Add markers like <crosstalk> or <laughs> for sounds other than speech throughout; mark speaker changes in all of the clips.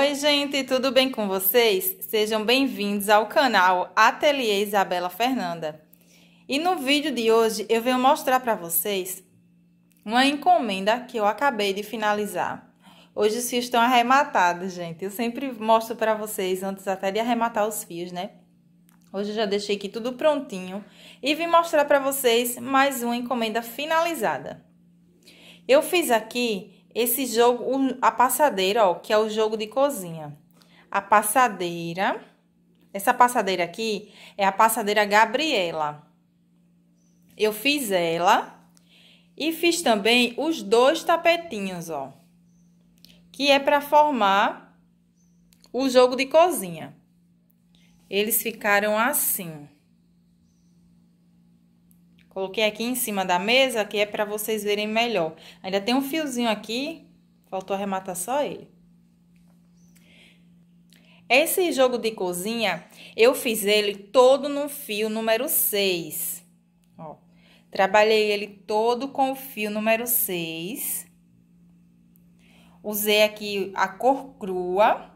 Speaker 1: Oi, gente, tudo bem com vocês? Sejam bem-vindos ao canal Ateliê Isabela Fernanda. E no vídeo de hoje eu venho mostrar para vocês uma encomenda que eu acabei de finalizar. Hoje os fios estão arrematados, gente. Eu sempre mostro para vocês antes até de arrematar os fios, né? Hoje eu já deixei aqui tudo prontinho e vim mostrar para vocês mais uma encomenda finalizada. Eu fiz aqui esse jogo, a passadeira, ó, que é o jogo de cozinha. A passadeira, essa passadeira aqui é a passadeira Gabriela. Eu fiz ela e fiz também os dois tapetinhos, ó, que é para formar o jogo de cozinha. Eles ficaram assim. Coloquei aqui em cima da mesa, que é para vocês verem melhor. Ainda tem um fiozinho aqui, faltou arrematar só ele. Esse jogo de cozinha, eu fiz ele todo no fio número 6. Ó, trabalhei ele todo com o fio número 6. Usei aqui a cor crua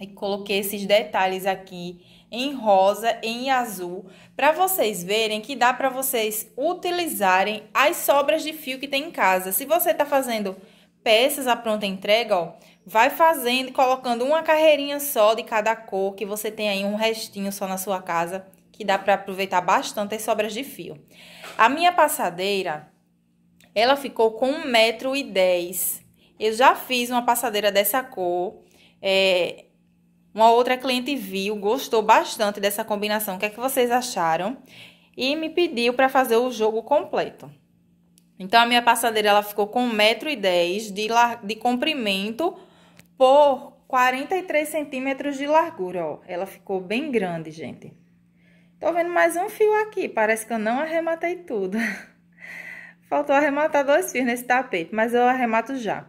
Speaker 1: e coloquei esses detalhes aqui em rosa, em azul, para vocês verem que dá para vocês utilizarem as sobras de fio que tem em casa. Se você está fazendo peças à pronta entrega, ó, vai fazendo, colocando uma carreirinha só de cada cor, que você tem aí um restinho só na sua casa, que dá para aproveitar bastante as sobras de fio. A minha passadeira, ela ficou com 1,10m. Eu já fiz uma passadeira dessa cor, é, uma outra cliente viu, gostou bastante dessa combinação. O que é que vocês acharam? E me pediu para fazer o jogo completo. Então, a minha passadeira ela ficou com 1,10m de, de comprimento por 43 centímetros de largura, ó. Ela ficou bem grande, gente. Tô vendo mais um fio aqui, parece que eu não arrematei tudo. <laughs> Faltou arrematar dois fios nesse tapete, mas eu arremato já.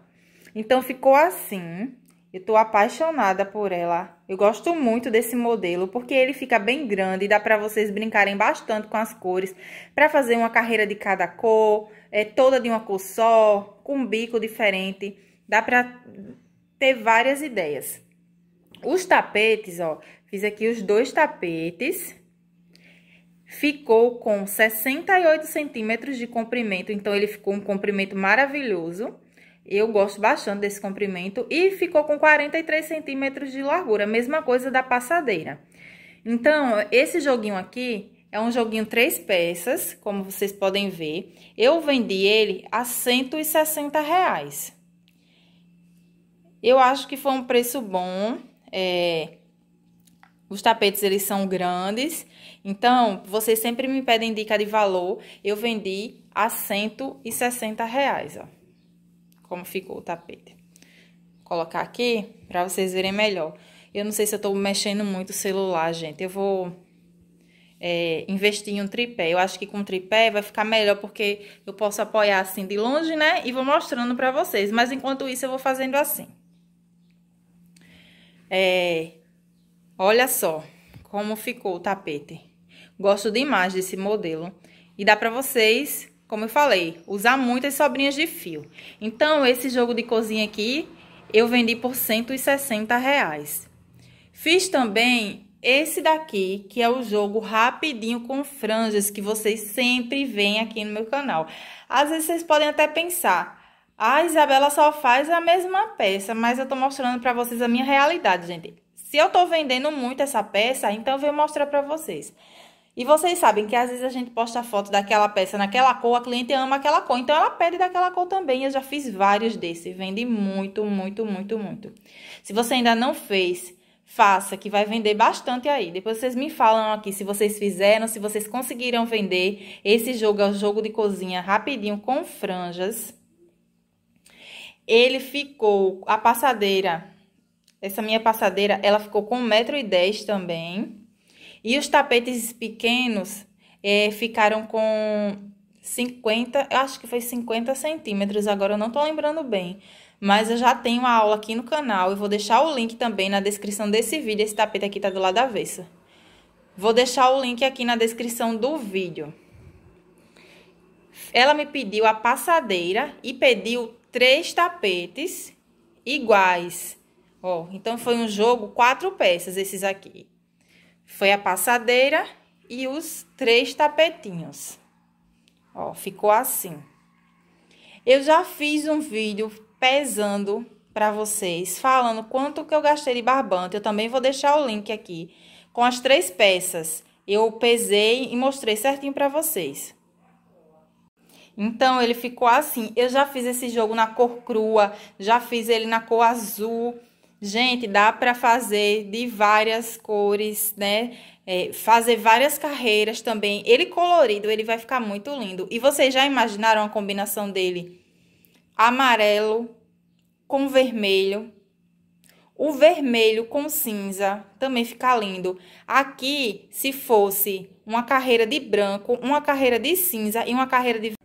Speaker 1: Então, ficou assim. Eu tô apaixonada por ela. Eu gosto muito desse modelo porque ele fica bem grande e dá para vocês brincarem bastante com as cores, para fazer uma carreira de cada cor, é toda de uma cor só, com um bico diferente. Dá para ter várias ideias. Os tapetes, ó, fiz aqui os dois tapetes. Ficou com 68 centímetros de comprimento, então ele ficou um comprimento maravilhoso. Eu gosto bastante desse comprimento e ficou com 43 centímetros de largura, mesma coisa da passadeira. Então, esse joguinho aqui é um joguinho três peças, como vocês podem ver. Eu vendi ele a 160 reais. Eu acho que foi um preço bom. É... Os tapetes, eles são grandes. Então, vocês sempre me pedem dica de valor. Eu vendi a 160 reais, ó como ficou o tapete. Vou colocar aqui para vocês verem melhor. Eu não sei se eu estou mexendo muito o celular, gente. Eu vou é, investir em um tripé. Eu acho que com tripé vai ficar melhor, porque eu posso apoiar assim de longe, né? E vou mostrando para vocês. Mas enquanto isso, eu vou fazendo assim. É, olha só como ficou o tapete. Gosto demais desse modelo. E dá para vocês como eu falei, usar muitas sobrinhas de fio. Então, esse jogo de cozinha aqui, eu vendi por 160 reais. Fiz também esse daqui, que é o jogo rapidinho com franjas, que vocês sempre veem aqui no meu canal. Às vezes vocês podem até pensar, a ah, Isabela só faz a mesma peça, mas eu tô mostrando pra vocês a minha realidade, gente. Se eu tô vendendo muito essa peça, então eu vou mostrar pra vocês. E vocês sabem que às vezes a gente posta foto daquela peça naquela cor, a cliente ama aquela cor, então ela pede daquela cor também. Eu já fiz vários desses, vende muito, muito, muito, muito. Se você ainda não fez, faça, que vai vender bastante aí. Depois vocês me falam aqui se vocês fizeram, se vocês conseguiram vender. Esse jogo é o jogo de cozinha rapidinho com franjas. Ele ficou, a passadeira, essa minha passadeira, ela ficou com 1,10m também. E os tapetes pequenos é, ficaram com 50, eu acho que foi 50 centímetros, agora eu não tô lembrando bem. Mas eu já tenho a aula aqui no canal e vou deixar o link também na descrição desse vídeo. Esse tapete aqui tá do lado avesso. Vou deixar o link aqui na descrição do vídeo. Ela me pediu a passadeira e pediu três tapetes iguais. Ó, então foi um jogo quatro peças esses aqui. Foi a passadeira e os três tapetinhos. Ó, ficou assim. Eu já fiz um vídeo pesando para vocês, falando quanto que eu gastei de barbante. Eu também vou deixar o link aqui com as três peças. Eu pesei e mostrei certinho para vocês. Então, ele ficou assim. Eu já fiz esse jogo na cor crua, já fiz ele na cor azul, Gente, dá para fazer de várias cores, né? É, fazer várias carreiras também. Ele colorido, ele vai ficar muito lindo. E vocês já imaginaram a combinação dele? Amarelo com vermelho. O vermelho com cinza também fica lindo. Aqui, se fosse uma carreira de branco, uma carreira de cinza e uma carreira de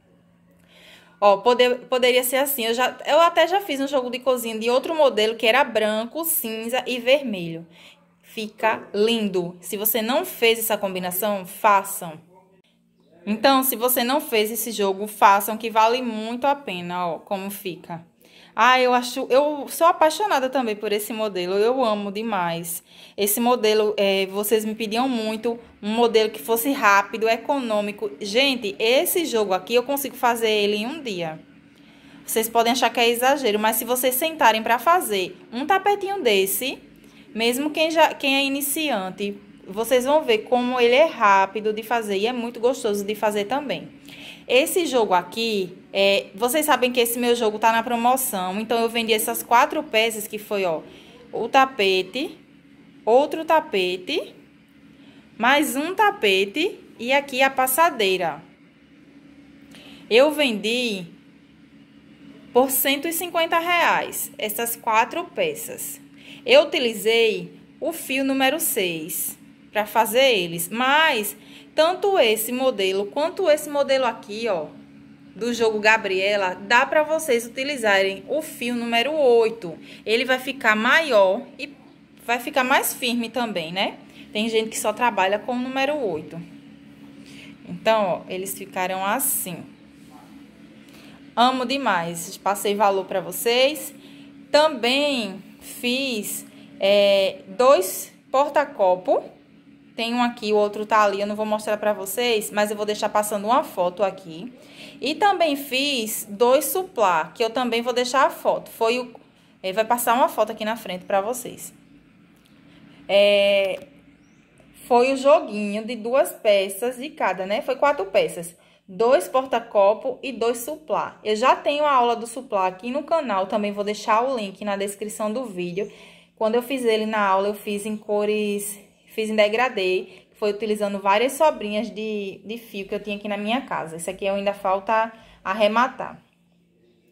Speaker 1: Ó, poder, poderia ser assim. Eu, já, eu até já fiz um jogo de cozinha de outro modelo que era branco, cinza e vermelho. Fica lindo. Se você não fez essa combinação, façam. Então, se você não fez esse jogo, façam que vale muito a pena, ó, como fica. Ah, eu acho, eu sou apaixonada também por esse modelo. Eu amo demais. Esse modelo, é, vocês me pediam muito um modelo que fosse rápido, econômico. Gente, esse jogo aqui eu consigo fazer ele em um dia. Vocês podem achar que é exagero, mas se vocês sentarem para fazer um tapetinho desse, mesmo quem já quem é iniciante, vocês vão ver como ele é rápido de fazer e é muito gostoso de fazer também. Esse jogo aqui, é, vocês sabem que esse meu jogo tá na promoção, então eu vendi essas quatro peças que foi, ó, o tapete, outro tapete, mais um tapete e aqui a passadeira. Eu vendi por 150 reais essas quatro peças. Eu utilizei o fio número 6 para fazer eles. Mas tanto esse modelo quanto esse modelo aqui, ó, do jogo Gabriela, dá para vocês utilizarem o fio número 8. Ele vai ficar maior e vai ficar mais firme também, né? Tem gente que só trabalha com o número 8. Então, ó, eles ficaram assim. Amo demais. Passei valor para vocês. Também fiz é, dois porta-copo tem um aqui, o outro tá ali, eu não vou mostrar pra vocês, mas eu vou deixar passando uma foto aqui. E também fiz dois suplá, que eu também vou deixar a foto. Foi o... Ele é, vai passar uma foto aqui na frente pra vocês. É... Foi o joguinho de duas peças de cada, né? Foi quatro peças. Dois porta-copo e dois suplá. Eu já tenho a aula do suplá aqui no canal, também vou deixar o link na descrição do vídeo. Quando eu fiz ele na aula, eu fiz em cores fiz em degradê, foi utilizando várias sobrinhas de, de fio que eu tinha aqui na minha casa. Isso aqui eu ainda falta arrematar.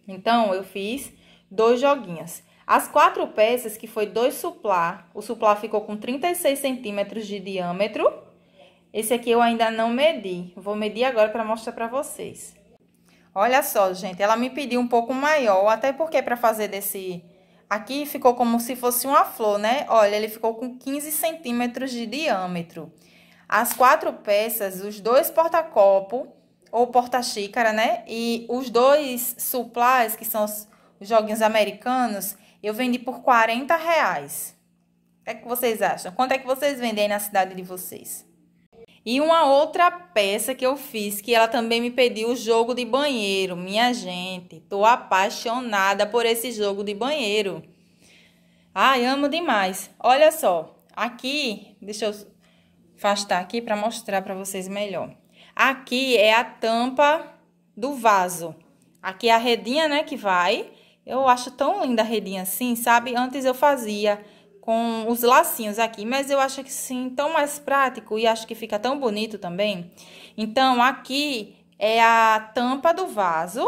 Speaker 1: Então, eu fiz dois joguinhos. As quatro peças, que foi dois suplá, o suplá ficou com 36 centímetros de diâmetro. Esse aqui eu ainda não medi, vou medir agora para mostrar para vocês. Olha só, gente, ela me pediu um pouco maior, até porque para fazer desse Aqui ficou como se fosse uma flor, né? Olha, ele ficou com 15 centímetros de diâmetro. As quatro peças, os dois porta-copo ou porta-xícara, né? E os dois supplies, que são os joguinhos americanos, eu vendi por 40 reais. O que é que vocês acham? Quanto é que vocês vendem aí na cidade de vocês? E uma outra peça que eu fiz, que ela também me pediu o jogo de banheiro. Minha gente, tô apaixonada por esse jogo de banheiro. Ai, amo demais. Olha só, aqui, deixa eu afastar aqui para mostrar para vocês melhor. Aqui é a tampa do vaso. Aqui é a redinha, né, que vai. Eu acho tão linda a redinha assim, sabe? Antes eu fazia com os lacinhos aqui, mas eu acho que sim, tão mais prático e acho que fica tão bonito também. Então, aqui é a tampa do vaso,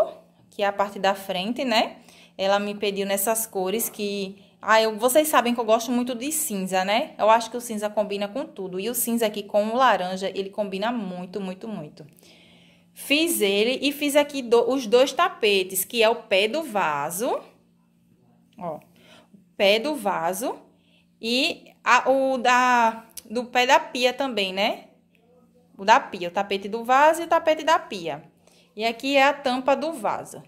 Speaker 1: que é a parte da frente, né? Ela me pediu nessas cores que... Ah, eu, vocês sabem que eu gosto muito de cinza, né? Eu acho que o cinza combina com tudo. E o cinza aqui com o laranja, ele combina muito, muito, muito. Fiz ele e fiz aqui do, os dois tapetes, que é o pé do vaso. Ó, o pé do vaso e a, o da, do pé da pia também, né? O da pia, o tapete do vaso e o tapete da pia. E aqui é a tampa do vaso.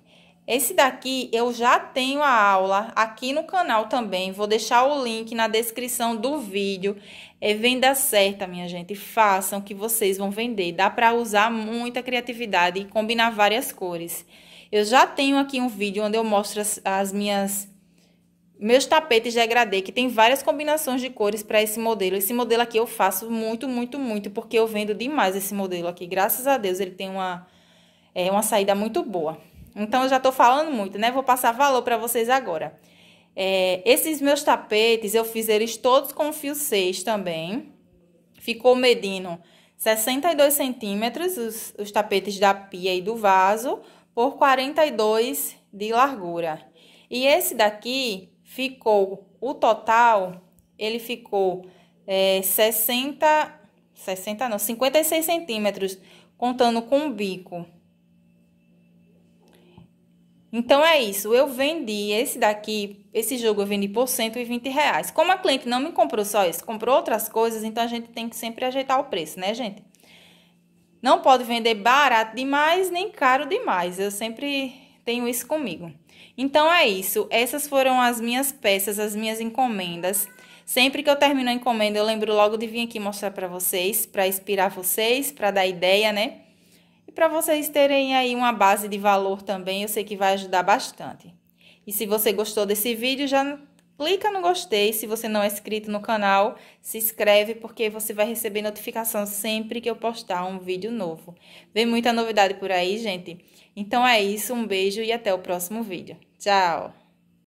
Speaker 1: Esse daqui eu já tenho a aula aqui no canal também. Vou deixar o link na descrição do vídeo. É venda certa, minha gente. Façam que vocês vão vender. Dá para usar muita criatividade e combinar várias cores. Eu já tenho aqui um vídeo onde eu mostro as, as minhas meus tapetes de degradê, que tem várias combinações de cores para esse modelo. Esse modelo aqui eu faço muito, muito, muito, porque eu vendo demais esse modelo aqui. Graças a Deus ele tem uma, é, uma saída muito boa. Então, eu já estou falando muito, né? Vou passar valor para vocês agora. É, esses meus tapetes, eu fiz eles todos com fio 6 também. Ficou medindo 62 centímetros os, os tapetes da pia e do vaso por 42 de largura. E esse daqui ficou o total, ele ficou é, 60, 60 não, 56 centímetros, contando com o bico. Então é isso, eu vendi esse daqui, esse jogo eu vendi por 120 reais. Como a cliente não me comprou só isso, comprou outras coisas, então a gente tem que sempre ajeitar o preço, né gente? Não pode vender barato demais, nem caro demais, eu sempre tenho isso comigo. Então é isso. Essas foram as minhas peças, as minhas encomendas. Sempre que eu termino a encomenda, eu lembro logo de vir aqui mostrar para vocês, para inspirar vocês, para dar ideia, né? E para vocês terem aí uma base de valor também, eu sei que vai ajudar bastante. E se você gostou desse vídeo, já clica no gostei. Se você não é inscrito no canal, se inscreve porque você vai receber notificação sempre que eu postar um vídeo novo. Vem muita novidade por aí, gente. Então é isso, um beijo e até o próximo vídeo. Tchau!